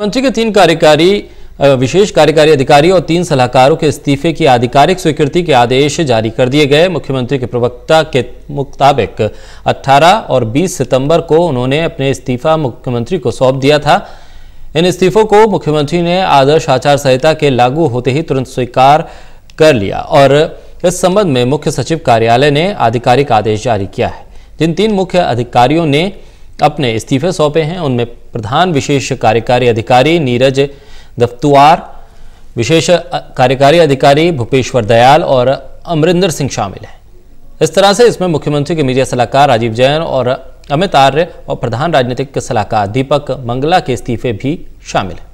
मुख्यमंत्री के तीन कार्यकारी विशेष कार्यकारी अधिकारी और तीन सलाहकारों के इस्तीफे की आधिकारिक स्वीकृति के आदेश जारी कर दिए गए मुख्यमंत्री के प्रवक्ता के मुताबिक 18 और 20 सितंबर को उन्होंने अपने इस्तीफा मुख्यमंत्री को सौंप दिया था इन इस्तीफों को मुख्यमंत्री ने आदर्श आचार संहिता के लागू होते ही तुरंत स्वीकार कर लिया और इस संबंध में मुख्य सचिव कार्यालय ने आधिकारिक आदेश जारी किया है जिन तीन मुख्य अधिकारियों ने अपने इस्तीफे सौंपे हैं उनमें प्रधान विशेष कार्यकारी अधिकारी नीरज दफ्तुआर विशेष कार्यकारी अधिकारी भूपेश्वर दयाल और अमरिंदर सिंह शामिल हैं इस तरह से इसमें मुख्यमंत्री के मीडिया सलाहकार राजीव जैन और अमित आर्य और प्रधान राजनीतिक सलाहकार दीपक मंगला के इस्तीफे भी शामिल हैं